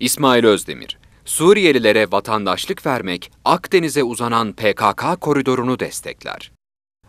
İsmail Özdemir, Suriyelilere vatandaşlık vermek Akdeniz'e uzanan PKK koridorunu destekler.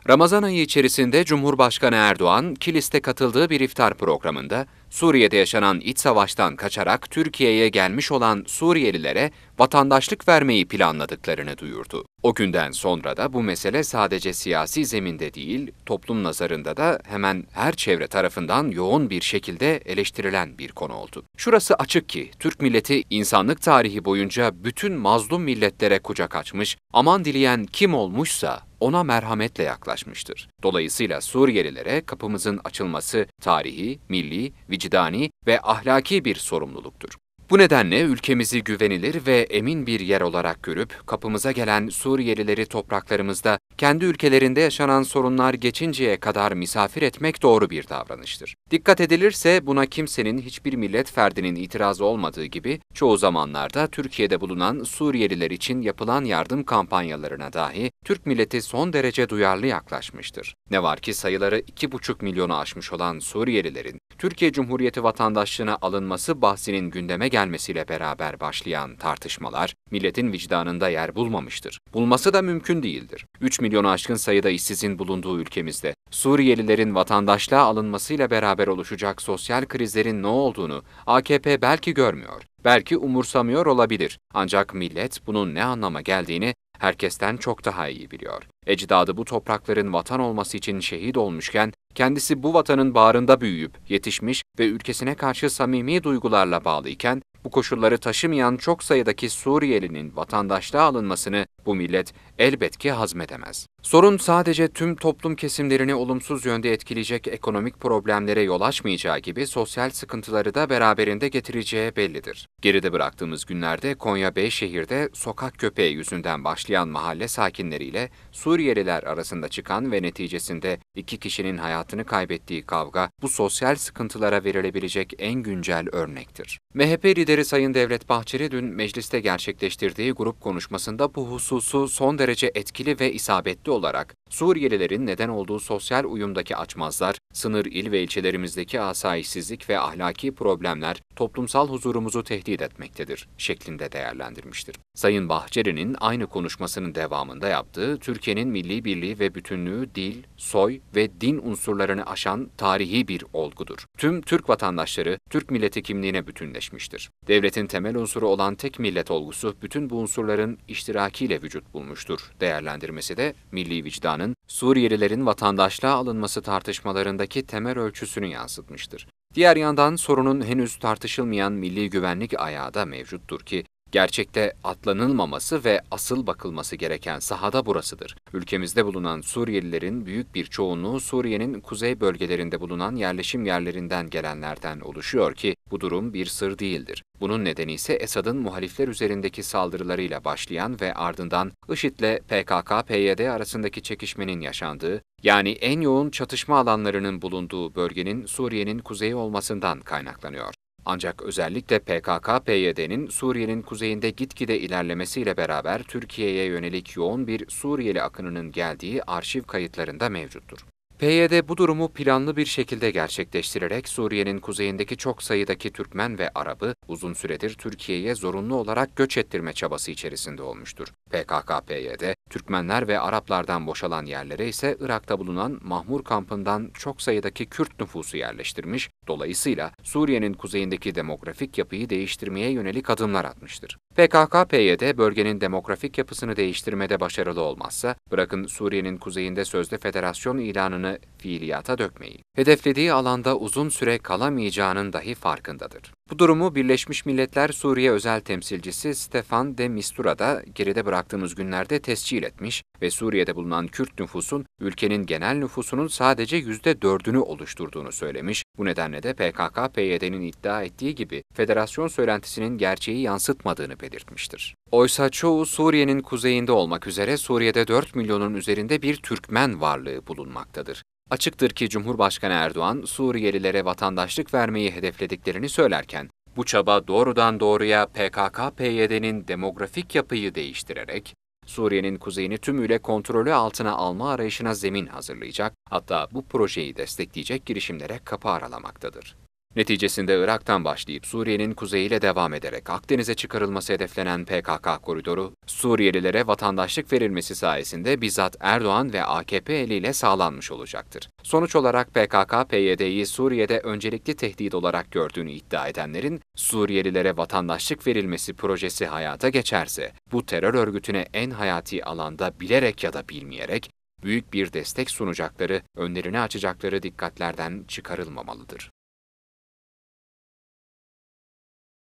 Ramazan ayı içerisinde Cumhurbaşkanı Erdoğan, Kilis'te katıldığı bir iftar programında Suriye'de yaşanan iç savaştan kaçarak Türkiye'ye gelmiş olan Suriyelilere vatandaşlık vermeyi planladıklarını duyurdu. O günden sonra da bu mesele sadece siyasi zeminde değil, toplum nazarında da hemen her çevre tarafından yoğun bir şekilde eleştirilen bir konu oldu. Şurası açık ki Türk milleti insanlık tarihi boyunca bütün mazlum milletlere kucak açmış, aman dileyen kim olmuşsa ona merhametle yaklaşmıştır. Dolayısıyla Suriyelilere kapımızın açılması tarihi, milli, vicdani ve ahlaki bir sorumluluktur. Bu nedenle ülkemizi güvenilir ve emin bir yer olarak görüp kapımıza gelen Suriyelileri topraklarımızda kendi ülkelerinde yaşanan sorunlar geçinceye kadar misafir etmek doğru bir davranıştır. Dikkat edilirse buna kimsenin hiçbir millet ferdinin itirazı olmadığı gibi çoğu zamanlarda Türkiye'de bulunan Suriyeliler için yapılan yardım kampanyalarına dahi Türk milleti son derece duyarlı yaklaşmıştır. Ne var ki sayıları 2,5 milyonu aşmış olan Suriyelilerin Türkiye Cumhuriyeti vatandaşlığına alınması bahsinin gündeme gelmesi gelmesiyle beraber başlayan tartışmalar milletin vicdanında yer bulmamıştır. Bulması da mümkün değildir. 3 milyonu aşkın sayıda işsizin bulunduğu ülkemizde Suriyelilerin vatandaşlığa alınmasıyla beraber oluşacak sosyal krizlerin ne olduğunu AKP belki görmüyor, belki umursamıyor olabilir. Ancak millet bunun ne anlama geldiğini herkesten çok daha iyi biliyor. Ecdadı bu toprakların vatan olması için şehit olmuşken, kendisi bu vatanın bağrında büyüyüp yetişmiş ve ülkesine karşı samimi duygularla bağlıyken, bu koşulları taşımayan çok sayıdaki Suriyelinin vatandaşlığa alınmasını bu millet elbet ki hazmedemez. Sorun sadece tüm toplum kesimlerini olumsuz yönde etkileyecek ekonomik problemlere yol açmayacağı gibi sosyal sıkıntıları da beraberinde getireceği bellidir. Geride bıraktığımız günlerde Konya Beyşehir'de sokak köpeği yüzünden başlayan mahalle sakinleriyle Suriyeliler arasında çıkan ve neticesinde iki kişinin hayatını kaybettiği kavga bu sosyal sıkıntılara verilebilecek en güncel örnektir. MHP lideri Sayın Devlet Bahçeli dün mecliste gerçekleştirdiği grup konuşmasında bu hususu son derece etkili ve isabetli olarak Suriyelilerin neden olduğu sosyal uyumdaki açmazlar, sınır il ve ilçelerimizdeki asayişsizlik ve ahlaki problemler toplumsal huzurumuzu tehdit etmektedir şeklinde değerlendirmiştir. Sayın Bahçeli'nin aynı konuşmasının devamında yaptığı Türkiye'nin milli birliği ve bütünlüğü dil, soy ve din unsurlarını aşan tarihi bir olgudur. Tüm Türk vatandaşları Türk milleti kimliğine bütünleşmiştir. Devletin temel unsuru olan tek millet olgusu bütün bu unsurların iştirakiyle vücut bulmuştur. Değerlendirmesi de milli vicdanın Suriyelilerin vatandaşlığa alınması tartışmalarındaki temel ölçüsünü yansıtmıştır. Diğer yandan sorunun henüz tartışılmayan milli güvenlik ayağı da mevcuttur ki Gerçekte atlanılmaması ve asıl bakılması gereken sahada burasıdır. Ülkemizde bulunan Suriyelilerin büyük bir çoğunluğu Suriye'nin kuzey bölgelerinde bulunan yerleşim yerlerinden gelenlerden oluşuyor ki bu durum bir sır değildir. Bunun nedeni ise Esad'ın muhalifler üzerindeki saldırılarıyla başlayan ve ardından IŞİD'le PKK-PYD arasındaki çekişmenin yaşandığı, yani en yoğun çatışma alanlarının bulunduğu bölgenin Suriye'nin kuzeyi olmasından kaynaklanıyor. Ancak özellikle PKK-PYD'nin Suriye'nin kuzeyinde gitgide ilerlemesiyle beraber Türkiye'ye yönelik yoğun bir Suriyeli akınının geldiği arşiv kayıtlarında mevcuttur. PYD bu durumu planlı bir şekilde gerçekleştirerek Suriye'nin kuzeyindeki çok sayıdaki Türkmen ve Arabı uzun süredir Türkiye'ye zorunlu olarak göç ettirme çabası içerisinde olmuştur. PKK-PYD, Türkmenler ve Araplardan boşalan yerlere ise Irak'ta bulunan Mahmur kampından çok sayıdaki Kürt nüfusu yerleştirmiş, dolayısıyla Suriye'nin kuzeyindeki demografik yapıyı değiştirmeye yönelik adımlar atmıştır. PKK-PYD bölgenin demografik yapısını değiştirmede başarılı olmazsa, bırakın Suriye'nin kuzeyinde sözde federasyon ilanını fiiliyata dökmeyi, hedeflediği alanda uzun süre kalamayacağının dahi farkındadır. Bu durumu Birleşmiş Milletler Suriye Özel Temsilcisi Stefan de Mistura da geride bıraktığımız günlerde tescil etmiş ve Suriye'de bulunan Kürt nüfusun ülkenin genel nüfusunun sadece %4'ünü oluşturduğunu söylemiş bu nedenle de PKK-PYD'nin iddia ettiği gibi federasyon söylentisinin gerçeği yansıtmadığını belirtmiştir. Oysa çoğu Suriye'nin kuzeyinde olmak üzere Suriye'de 4 milyonun üzerinde bir Türkmen varlığı bulunmaktadır. Açıktır ki Cumhurbaşkanı Erdoğan Suriyelilere vatandaşlık vermeyi hedeflediklerini söylerken bu çaba doğrudan doğruya PKK-PYD'nin demografik yapıyı değiştirerek Suriye'nin kuzeyini tümüyle kontrolü altına alma arayışına zemin hazırlayacak, hatta bu projeyi destekleyecek girişimlere kapı aralamaktadır. Neticesinde Irak'tan başlayıp Suriye'nin kuzeyiyle devam ederek Akdeniz'e çıkarılması hedeflenen PKK koridoru, Suriyelilere vatandaşlık verilmesi sayesinde bizzat Erdoğan ve AKP eliyle sağlanmış olacaktır. Sonuç olarak PKK-PYD'yi Suriye'de öncelikli tehdit olarak gördüğünü iddia edenlerin, Suriyelilere vatandaşlık verilmesi projesi hayata geçerse, bu terör örgütüne en hayati alanda bilerek ya da bilmeyerek büyük bir destek sunacakları, önlerini açacakları dikkatlerden çıkarılmamalıdır.